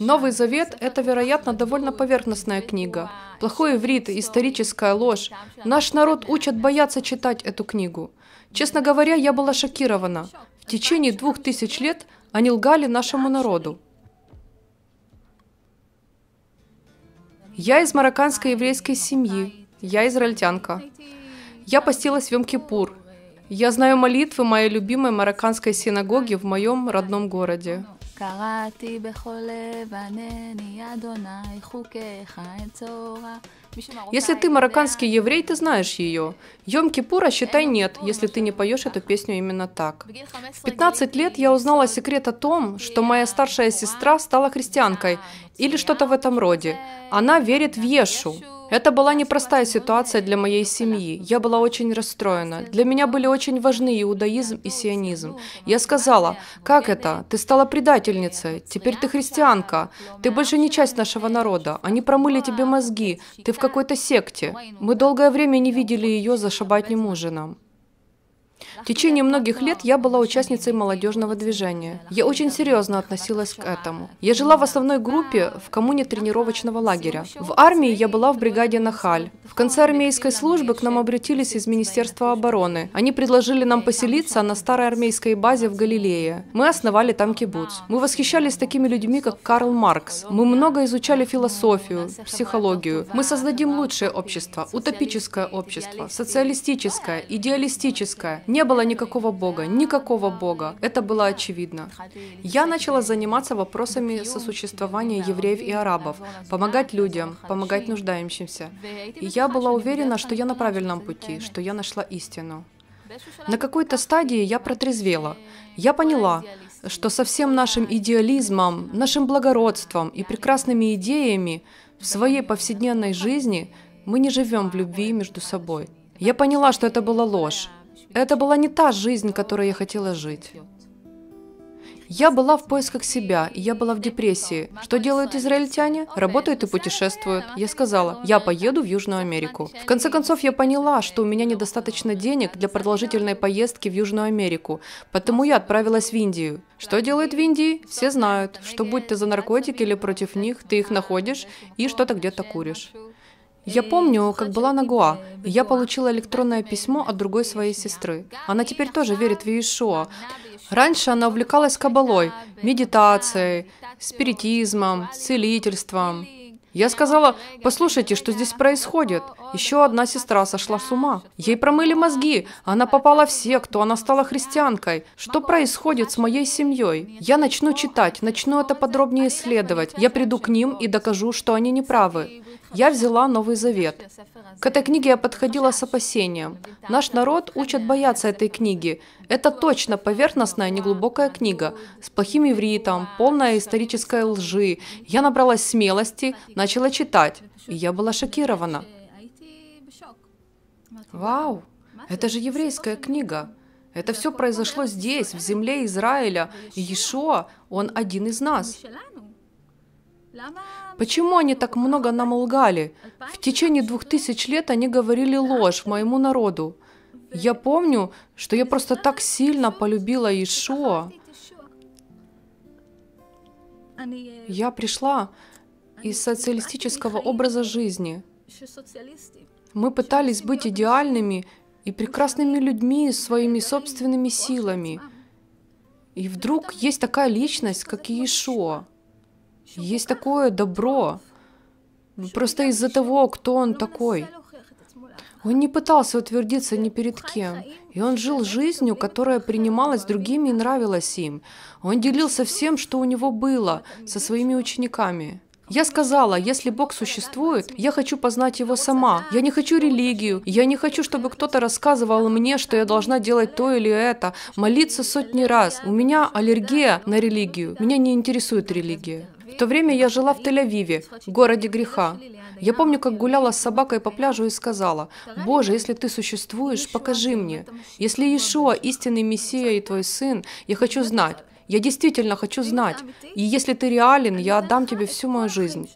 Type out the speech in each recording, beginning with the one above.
Новый Завет — это, вероятно, довольно поверхностная книга. Плохой иврит, историческая ложь. Наш народ учат бояться читать эту книгу. Честно говоря, я была шокирована. В течение двух тысяч лет они лгали нашему народу. Я из марокканской еврейской семьи. Я израильтянка. Я постилась в Йом-Кипур. Я знаю молитвы моей любимой марокканской синагоги в моем родном городе. קראתי בכל לב, ענני אדוני חוקיך אין צורה. Если ты марокканский еврей, ты знаешь ее. Йом-Кипура, считай, нет, если ты не поешь эту песню именно так. В 15 лет я узнала секрет о том, что моя старшая сестра стала христианкой или что-то в этом роде. Она верит в Ешу. Это была непростая ситуация для моей семьи. Я была очень расстроена. Для меня были очень важны иудаизм и сионизм. Я сказала, как это? Ты стала предательницей. Теперь ты христианка. Ты больше не часть нашего народа. Они промыли тебе мозги. Ты в в какой-то секте. Мы долгое время не видели ее за шабатним ужином. В течение многих лет я была участницей молодежного движения. Я очень серьезно относилась к этому. Я жила в основной группе в коммуне тренировочного лагеря. В армии я была в бригаде «Нахаль». В конце армейской службы к нам обратились из Министерства обороны. Они предложили нам поселиться на старой армейской базе в Галилее. Мы основали там кибуц. Мы восхищались такими людьми, как Карл Маркс. Мы много изучали философию, психологию. Мы создадим лучшее общество, утопическое общество, социалистическое, идеалистическое, не было никакого Бога, никакого Бога. Это было очевидно. Я начала заниматься вопросами сосуществования евреев и арабов, помогать людям, помогать нуждающимся. И я была уверена, что я на правильном пути, что я нашла истину. На какой-то стадии я протрезвела. Я поняла, что со всем нашим идеализмом, нашим благородством и прекрасными идеями в своей повседневной жизни мы не живем в любви между собой. Я поняла, что это была ложь. Это была не та жизнь, которой я хотела жить. Я была в поисках себя, и я была в депрессии. Что делают израильтяне? Работают и путешествуют. Я сказала, я поеду в Южную Америку. В конце концов, я поняла, что у меня недостаточно денег для продолжительной поездки в Южную Америку, потому я отправилась в Индию. Что делают в Индии? Все знают, что будь ты за наркотики или против них, ты их находишь и что-то где-то куришь. Я помню, как была на Гуа, и я получила электронное письмо от другой своей сестры. Она теперь тоже верит в Иешуа. Раньше она увлекалась кабалой, медитацией, спиритизмом, целительством. Я сказала, послушайте, что здесь происходит. Еще одна сестра сошла с ума. Ей промыли мозги, она попала в секту, она стала христианкой. Что происходит с моей семьей? Я начну читать, начну это подробнее исследовать. Я приду к ним и докажу, что они неправы. Я взяла Новый Завет. К этой книге я подходила с опасением. Наш народ учит бояться этой книги. Это точно поверхностная, неглубокая книга, с плохим ивритом, полная исторической лжи. Я набралась смелости, начала читать, и я была шокирована. Вау, это же еврейская книга. Это все произошло здесь, в земле Израиля. И Иешуа, он один из нас. Почему они так много нам лгали? В течение двух тысяч лет они говорили ложь моему народу. Я помню, что я просто так сильно полюбила Иешуа. Я пришла, из социалистического образа жизни. Мы пытались быть идеальными и прекрасными людьми своими собственными силами. И вдруг есть такая личность, как Иешуа. Есть такое добро. Ну, просто из-за того, кто он такой. Он не пытался утвердиться ни перед кем. И он жил жизнью, которая принималась другими и нравилась им. Он делился всем, что у него было, со своими учениками. Я сказала, если Бог существует, я хочу познать Его сама. Я не хочу религию. Я не хочу, чтобы кто-то рассказывал мне, что я должна делать то или это, молиться сотни раз. У меня аллергия на религию. Меня не интересует религия. В то время я жила в Тель-Авиве, городе греха. Я помню, как гуляла с собакой по пляжу и сказала, «Боже, если ты существуешь, покажи мне. Если Иешуа истинный Мессия и твой сын, я хочу знать, я действительно хочу знать. И если ты реален, я отдам тебе всю мою жизнь.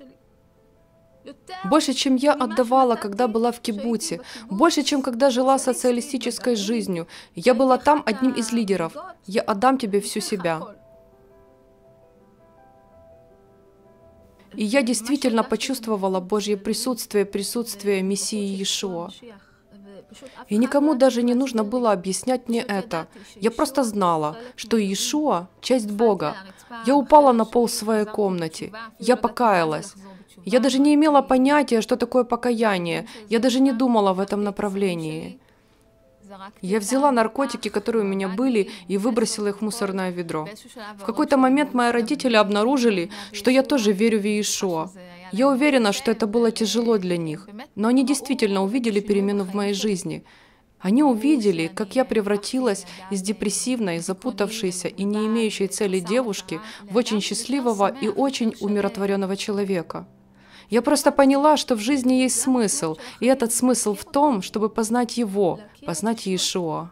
Больше, чем я отдавала, когда была в Кибуте. Больше, чем когда жила социалистической жизнью. Я была там одним из лидеров. Я отдам тебе всю себя. И я действительно почувствовала Божье присутствие, присутствие Мессии Иешуа. И никому даже не типа, нужно было объяснять мне это. Я просто знала, что Иешуа — часть Бога. Я упала на пол в своей комнате. Я покаялась. Я даже не имела понятия, что такое покаяние. Ну, я даже не думала в этом направлении. Я взяла наркотики, которые у меня были, и выбросила их в мусорное ведро. В какой-то момент мои родители обнаружили, что я тоже верю в Иешуа. Я уверена, что это было тяжело для них, но они действительно увидели перемену в моей жизни. Они увидели, как я превратилась из депрессивной, запутавшейся и не имеющей цели девушки в очень счастливого и очень умиротворенного человека. Я просто поняла, что в жизни есть смысл, и этот смысл в том, чтобы познать его, познать Иешуа.